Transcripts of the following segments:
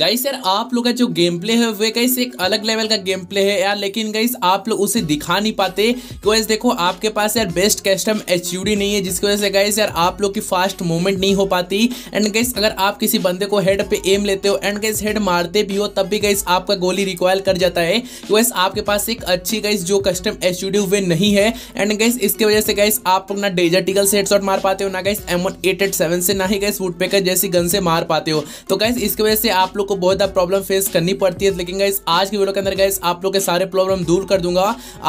guys यार आप लोग का जो गेम प्ले है वे गाइस एक अलग लेवल का गेम प्ले है यार लेकिन गाइस आप लोग उसे दिखा नहीं पाते क्योंकि देखो आपके पास यार बेस्ट कस्टम एच नहीं है जिसकी वजह से गाइस यार आप लोग की फास्ट मूवमेंट नहीं हो पाती एंड गाइस अगर आप किसी बंदे को हेड पे एम लेते हो एंड गाइस हेड मारते भी हो तब भी गाइस आपका गोली रिक्वायर कर जाता है क्योंकि आपके पास एक अच्छी गाइस जो कस्टम एच वे नहीं है एंड गाइस इसकी वजह से गाइस आप लोग ना डेजर्टिकल से हेड मार पाते हो ना guys M eight eight seven से ना ही गाइस वुडपेकर जैसी गन से मार पाते हो तो गाइस इसकी वजह से आप लोग लोग को बहुत ज़्यादा प्रॉब्लम फेस करनी पड़ती है लेकिन गाइस आज की वीडियो के अंदर गाइस आप लोग के सारे प्रॉब्लम दूर कर दूंगा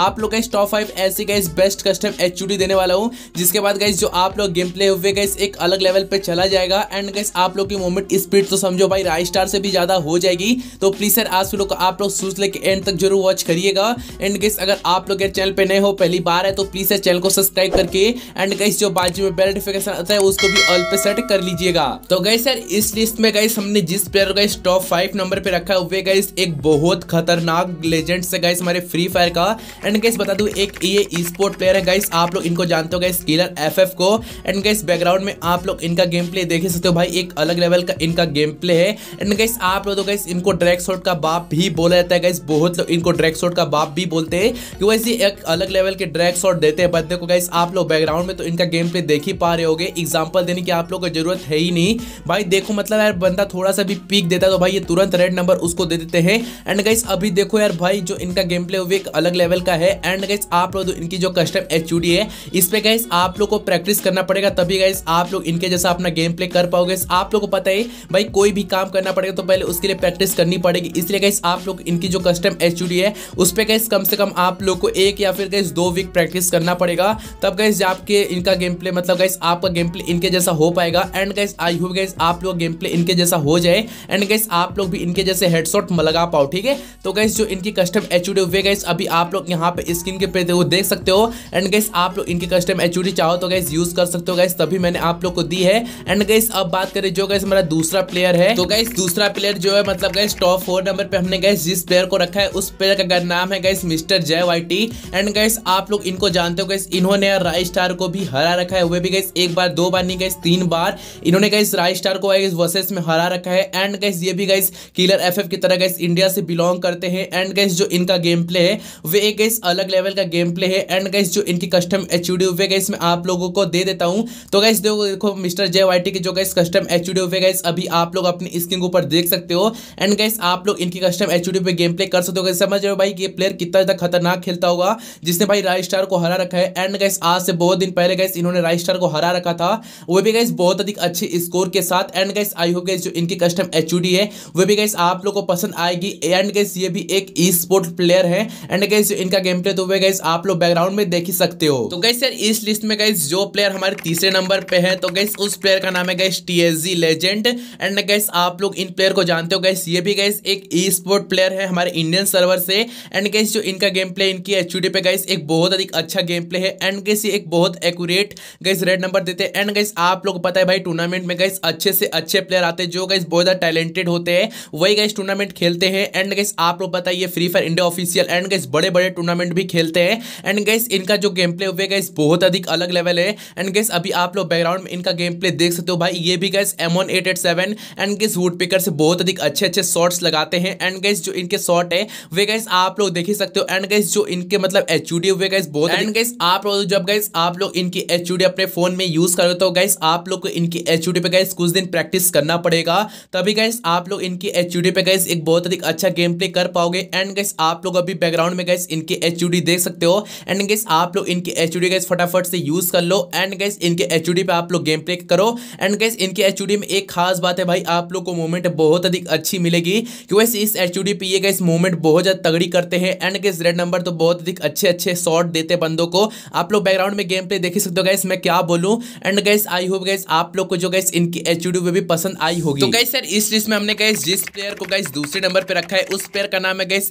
आप लोग गाइस टॉप फाइव ऐसे गाइस बेस्ट कस्टम एच देने वाला हूँ जिसके बाद गाइस जो आप लोग गेम प्ले हुए गाइस एक अलग लेवल पे चला जाएगा एंड गाइस आप लोग की मूवमेंट स्पीड तो समझो भाई राई स्टार से भी ज़्यादा हो जाएगी तो प्लीज़ सर आज वीडियो को आप लोग सूच लेके एंड तक जरूर वॉच करिएगा एंड गाइस अगर आप लोग चैनल पर नए हो पहली बार है तो प्लीज़ सर चैनल को सब्सक्राइब करके एंड गाइस जो बाजू में बेल नोटिफिकेशन आता है उसको भी ऑल पे सेट कर लीजिएगा तो गाइस सर इस लिस्ट में गाइस हमने जिस प्लेयर का टॉप फाइव नंबर पे रखा हुआ गाइस एक बहुत खतरनाक लेजेंड से गाइस हमारे फ्री फायर का एंड गाइस बता दू एक ये स्पोर्ट प्लेयर है गाइस आप लोग इनको जानते हो गाइस किलर एफ को एंड गाइस बैकग्राउंड में आप लोग इनका गेम प्ले देख सकते हो भाई एक अलग लेवल का इनका गेम प्ले है एंड गाइस आप लोग तो गाइस इनको ड्रैक शॉट का बाप भी बोला जाता है गाइस बहुत लोग इनको ड्रैक शॉट का बाप भी बोलते हैं कि वैसे एक अलग लेवल के ड्रैक शॉट देते हैं बंदे को गाइस आप लोग बैकग्राउंड में तो इनका गेम प्ले देख ही पा रहे हो एग्जाम्पल देने की आप लोग को जरूरत है ही नहीं भाई देखो मतलब यार बंदा थोड़ा सा भी पीक देता है तो भाई ये तुरंत रेड नंबर उसको दे देते हैं एंड गाइस अभी देखो यार भाई जो इनका गेम प्ले वो एक अलग लेवल का है एंड गाइस आप लोग इनकी जो कस्टम एच है इस पर गाइस आप लोग को प्रैक्टिस करना पड़ेगा तभी गाइस आप लोग इनके जैसा अपना गेम प्ले कर पाओगे आप लोग को पता है भाई कोई भी काम करना पड़ेगा तो पहले उसके लिए प्रैक्टिस करनी पड़ेगी इसलिए गाइस आप लोग इनकी जो कस्टम एच है उस पर गाइस कम से कम आप लोग को एक या फिर गाइस दो वीक प्रैक्टिस करना पड़ेगा तब गाइस आपके इनका गेम प्ले मतलब गाइस आपका गेम प्ले इनके जैसा हो पाएगा and guys I hope guys आप लोग गेम प्ले इनके जैसा हो जाए एंड गाइस आप लोग भी इनके जैसे हेडसॉट लगा पाओ ठीक है तो गैस जो इनकी कस्टम एच हुई गैस अभी आप लोग यहाँ पे स्क्रीन के पे वो देख सकते हो एंड गैस आप लोग इनकी कस्टम एच चाहो तो गैस यूज कर सकते हो गैस तभी मैंने आप लोग को दी है एंड गैस अब बात करें जो गैस हमारा दूसरा प्लेयर है तो गैस दूसरा प्लेयर जो है मतलब गैस टॉप फोर नंबर पर हमने गैस जिस प्लेयर को रखा है उस प्लेयर का नाम है guys mister J Y and guys आप लोग इनको जानते हो गैस इन्होंने राय स्टार को भी हरा रखा है वह भी गैस एक बार दो बार नहीं गैस तीन बार इन्होंने गैस राय स्टार को वर्सेस में हरा रखा है एंड गैस ये भी गाइस किलर एफ की तरह गाइस इंडिया से बिलोंग करते हैं एंड गाइस जो इनका गेम प्ले है वे एक गाइस अलग लेवल का गेम प्ले है एंड गाइस जो इनकी कस्टम एच यूडी वे गाइस मैं आप लोगों को दे देता हूँ तो गाइस देखो देखो मिस्टर जे वाई की जो गाइस कस्टम एच यूडी वे गाइस अभी आप लोग अपनी स्क्रीन के ऊपर देख सकते हो एंड गाइस आप लोग इनकी custom HUD game play कर सकते हो समझ रहे हो भाई ये प्लेयर कितना ज़्यादा खतरनाक खेलता होगा जिसने भाई राइस स्टार को हरा रखा है एंड गाइस आज से बहुत दिन पहले गाइस इन्होंने राइस स्टार को हरा रखा था वो भी गाइस बहुत अधिक अच्छे स्कोर के साथ एंड गाइस आई हो गाइस जो इनकी कस्टम एच है है वो भी गैस आप लोग को पसंद आएगी एंड गैस ये भी एक ई स्पोर्ट प्लेयर है एंड गैस इनका गेम प्ले तो वे गैस आप लोग बैकग्राउंड में देख ही सकते हो तो गैस यार इस लिस्ट में गैस जो प्लेयर हमारे तीसरे नंबर पे है तो गैस उस प्लेयर का नाम है guys T legend and guys आप लोग इन प्लेयर को जानते हो गैस ये भी गैस एक ई स्पोर्ट प्लेयर है हमारे इंडियन सर्वर से एंड गैस जो इनका गेम प्ले इनकी एच पे गैस एक बहुत अधिक अच्छा गेम प्ले है एंड गैस ये एक बहुत एक्यूरेट गैस रेड नंबर देते हैं एंड गैस आप लोग पता है भाई टूर्नामेंट में गैस अच्छे से अच्छे प्लेयर आते हैं जो गैस बहुत ज़्यादा टैलेंटेड टूर्नामेंट होते हैं वही गैस टूर्नामेंट खेलते हैं एंड गैस आप लोग बताइए free fire India official and guys बड़े बड़े टूर्नामेंट भी खेलते हैं एंड गैस इनका जो गेम प्ले हुआ गैस बहुत अधिक अलग लेवल है एंड गैस अभी आप लोग बैकग्राउंड में इनका गेम प्ले देख सकते हो भाई ये भी guys M one eight eight seven and guys woodpecker से बहुत अधिक अच्छे अच्छे शॉर्ट्स लगाते हैं एंड गैस जो इनके शॉर्ट है वे गैस आप लोग देख ही सकते हो एंड गैस जो इनके मतलब एच हुए गैस बहुत एंड गैस आप लोग जब गैस आप लोग इनकी एच अपने फोन में यूज करो तो गैस आप लोग को इनकी एच पे गैस कुछ दिन प्रैक्टिस करना पड़ेगा तभी गैस आप आप लोग इनकी एच पे गैस एक बहुत अधिक अच्छा गेम प्ले कर पाओगे एंड गैस आप लोग अभी बैकग्राउंड में गैस इनकी एच देख सकते हो एंड गैस आप लोग इनकी एच गैस फटाफट से यूज कर लो एंड गैस इनके एच पे आप लोग गेम प्ले करो एंड गैस इनके एच में एक खास बात है भाई आप लोग को मूवमेंट बहुत अधिक अच्छी मिलेगी क्योंकि इस एच पे ये गैस मूवमेंट बहुत ज़्यादा तगड़ी करते हैं एंड गैस रेड नंबर तो बहुत अधिक अच्छे अच्छे शॉर्ट देते बंदों को आप लोग बैकग्राउंड में गेम प्ले देख ही सकते हो गैस मैं क्या बोलूँ and guys I hope guys आप लोग को जो गैस इनकी एच पे भी पसंद आई होगी तो गैस सर इस चीज़ में हमने हमने गाइस जिस प्लेयर को गाइस दूसरे नंबर पे रखा है उस प्लेयर का नाम है guys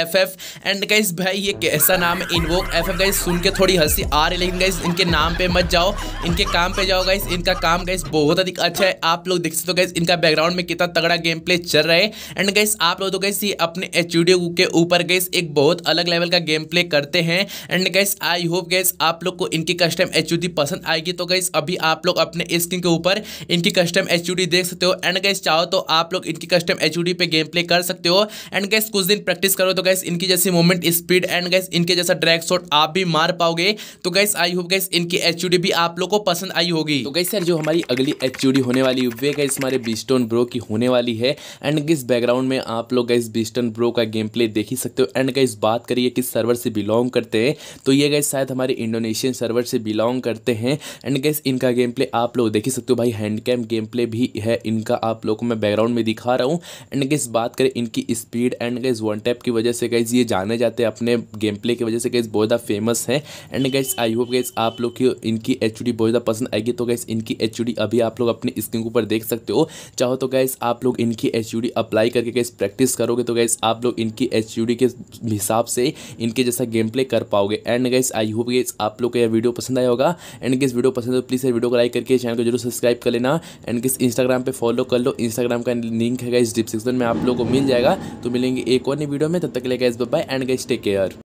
F F and guys भाई ये कैसा नाम है एफ एफ गाइस सुन के थोड़ी हंसी आ रही लेकिन गाइस इनके नाम पे मत जाओ इनके काम पे जाओ गाइस इनका काम गाइस बहुत अधिक अच्छा है आप लोग देख सकते हो गाइस इनका बैकग्राउंड में कितना तगड़ा गेम प्ले चल रहा है एंड गाइस आप लोग तो गाइस ये अपने एच के ऊपर गाइस एक बहुत अलग लेवल का गेम प्ले करते हैं and guys I hope guys आप लोग को इनकी कस्टम एच पसंद आएगी तो गाइस अभी आप लोग अपने स्क्रीन के ऊपर इनकी कस्टम एच देख सकते हो एंड गाइस चाहो तो आप लोग इनकी कस्टम एच पे गेम प्ले कर सकते हो एंड गैस कुछ दिन प्रैक्टिस करो तो गैस इनकी जैसी मूवमेंट स्पीड एंड गैस इनके जैसा ड्रैग शॉट आप भी मार पाओगे तो गैस आई होप गैस इनकी एच भी आप लोग को पसंद आई होगी तो गैस सर जो हमारी अगली एच होने वाली वे गैस हमारे बीस्टोन ब्रो की होने वाली है एंड गैस बैकग्राउंड में आप लोग गैस बीस्टन ब्रो का गेम प्ले देख ही सकते हो एंड गैस बात करिए किस सर्वर से बिलोंग करते हैं तो ये गैस शायद हमारे इंडोनेशियन सर्वर से बिलोंग करते हैं एंड गैस इनका गेम प्ले आप लोग देख ही सकते हो भाई हैंड कैम गेम प्ले भी है इनका आप लोग को मैं बैकग्राउंड बैकग्राउंड में दिखा रहा हूँ एंड गैस बात करें इनकी speed and guys one tap की वजह से गैस ये जाने जाते हैं अपने गेम प्ले की वजह से गैस बहुत ज़्यादा फेमस है and guys I hope guys आप लोग की इनकी एच बहुत ज़्यादा पसंद आएगी तो गैस इनकी एच अभी आप लोग अपनी स्क्रीन के ऊपर देख सकते हो चाहो तो गैस आप लोग इनकी एच अप्लाई करके गैस प्रैक्टिस करोगे तो गैस आप लोग इनकी एच के हिसाब से इनके जैसा गेम प्ले कर पाओगे and guys I hope guys आप लोग का यह वीडियो पसंद आया होगा एंड गैस वीडियो पसंद है तो प्लीज़ वीडियो को लाइक करके चैनल को जरूर सब्सक्राइब कर लेना एंड किस इंस्टाग्राम पे फॉलो कर लो इंस्टाग्राम का लिंक है इस डिस्क्रिप्शन में आप लोगों को मिल जाएगा तो मिलेंगे एक और नई वीडियो में तब तक के लिए guys bye and guys take care